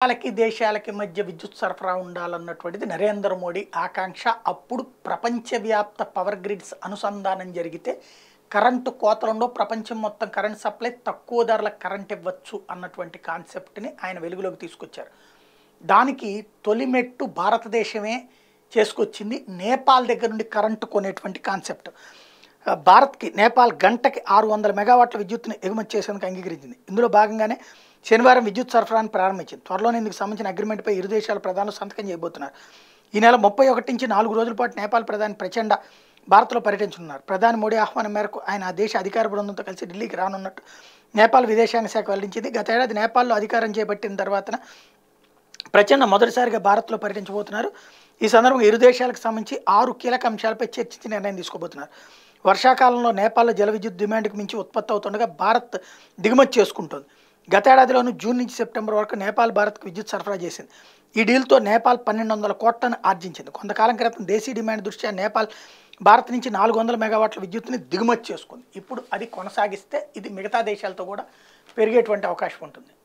దేశాలకి దేశాలకి మధ్య విద్యుత్ సరఫరా ఉండాలన్నటువంటిది నరేంద్ర మోడీ ఆకాంక్ష అప్పుడు ప్రపంచవ్యాప్త పవర్ గ్రిడ్స్ అనుసంధానం జరిగితే కరెంటు కోతలంలో ప్రపంచం మొత్తం కరెంట్ సప్లై తక్కువ ధరల కరెంట్ ఇవ్వచ్చు అన్నటువంటి కాన్సెప్ట్ని ఆయన వెలుగులోకి తీసుకొచ్చారు దానికి తొలిమెట్టు భారతదేశమే చేసుకొచ్చింది నేపాల్ దగ్గర నుండి కరెంటు కొనేటువంటి కాన్సెప్ట్ భారత్కి నేపాల్ గంటకి ఆరు వందల మెగావాట్ల విద్యుత్ను ఎగుమతి చేసేందుకు అంగీకరించింది ఇందులో భాగంగానే శనివారం విద్యుత్ సరఫరాను ప్రారంభించింది త్వరలోనే ఇందుకు సంబంధించిన అగ్రిమెంట్పై ఇరు దేశాల ప్రధానులు సంతకం చేయబోతున్నారు ఈ నెల ముప్పై ఒకటి నుంచి నాలుగు రోజుల పాటు నేపాల్ ప్రధాని ప్రచండ భారత్లో పర్యటించనున్నారు ప్రధాని మోడీ ఆహ్వానం మేరకు ఆయన ఆ దేశ అధికార బృందంతో కలిసి ఢిల్లీకి రానున్నట్టు నేపాల్ విదేశాంగ శాఖ వెల్లడించింది గతేడాది నేపాల్లో అధికారం చేపట్టిన తర్వాత ప్రచండ మొదటిసారిగా భారత్లో పర్యటించబోతున్నారు ఈ సందర్భంగా ఇరు దేశాలకు సంబంధించి ఆరు కీలక అంశాలపై చర్చించి నిర్ణయం తీసుకోబోతున్నారు వర్షాకాలంలో నేపాల్లో జల విద్యుత్ డిమాండ్కి మించి ఉత్పత్తి అవుతుండగా భారత్ దిగుమతి చేసుకుంటుంది గతేడాదిలోనూ జూన్ నుంచి సెప్టెంబర్ వరకు నేపాల్ భారత్కు విద్యుత్ సరఫరా చేసింది ఈ డీల్తో నేపాల్ పన్నెండు వందల కోట్లను ఆర్జించింది కొంతకాలం క్రితం దేశీ డిమాండ్ దృష్ట్యా నేపాల్ భారత్ నుంచి నాలుగు వందల మెగావాట్ల విద్యుత్ని దిగుమతి చేసుకుంది ఇప్పుడు అది కొనసాగిస్తే ఇది మిగతా దేశాలతో కూడా పెరిగేటువంటి అవకాశం ఉంటుంది